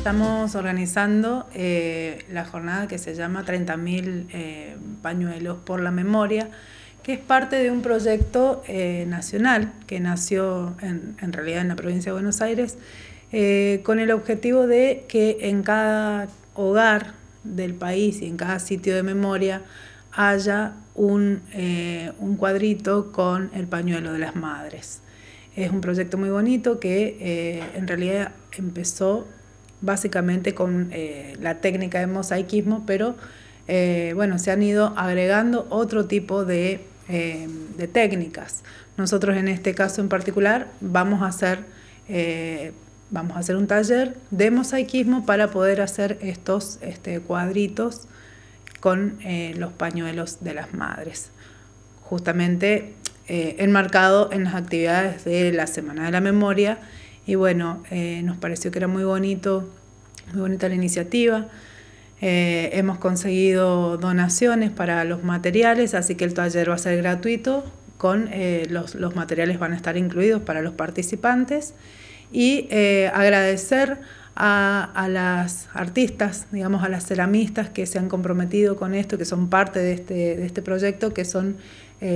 Estamos organizando eh, la jornada que se llama 30.000 eh, pañuelos por la memoria, que es parte de un proyecto eh, nacional que nació en, realidad en la provincia de Buenos Aires, con el objetivo de que en cada hogar del país y en cada sitio de memoria haya un, un cuadrito con el pañuelo de las madres. Es un proyecto muy bonito que en realidad empezó básicamente con eh, la técnica de mosaicismo, pero eh, bueno, se han ido agregando otro tipo eh, de, técnicas. Nosotros en este caso en particular vamos a hacer, vamos a hacer un taller de mosaicismo para poder hacer estos este, cuadritos con los pañuelos de las madres. Justamente enmarcado en las actividades de la Semana de la Memoria y bueno, eh, nos pareció que era muy bonito, muy bonita la iniciativa. Eh, hemos conseguido donaciones para los materiales, así que el taller va a ser gratuito, con eh, los, los, materiales van a estar incluidos para los participantes. Y agradecer a, a, las artistas, digamos, a las ceramistas que se han comprometido con esto, que son parte de este, de este proyecto, que son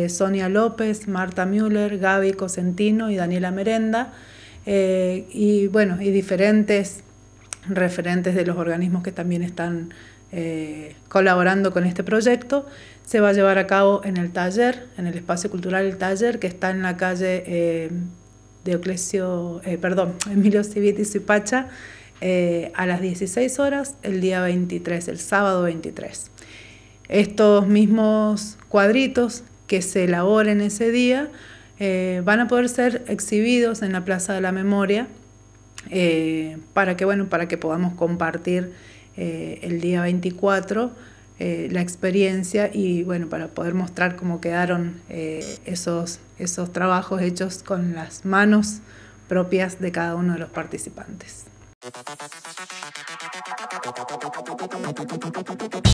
Sonia López, Marta Müller, Gaby Cosentino y Daniela Merenda. Eh, y bueno, y diferentes referentes de los organismos que también están eh, colaborando con este proyecto. Se va a llevar a cabo en el taller, en el espacio cultural El Taller, que está en la calle eh, perdón, Emilio Civitis y Pacha, a las 16 horas, el día 23, el sábado 23. Estos mismos cuadritos que se elaboren ese día eh, van a poder ser exhibidos en la Plaza de la Memoria eh, para, que, bueno, para que podamos compartir eh, el día 24 la experiencia y bueno, para poder mostrar cómo quedaron esos, esos trabajos hechos con las manos propias de cada uno de los participantes.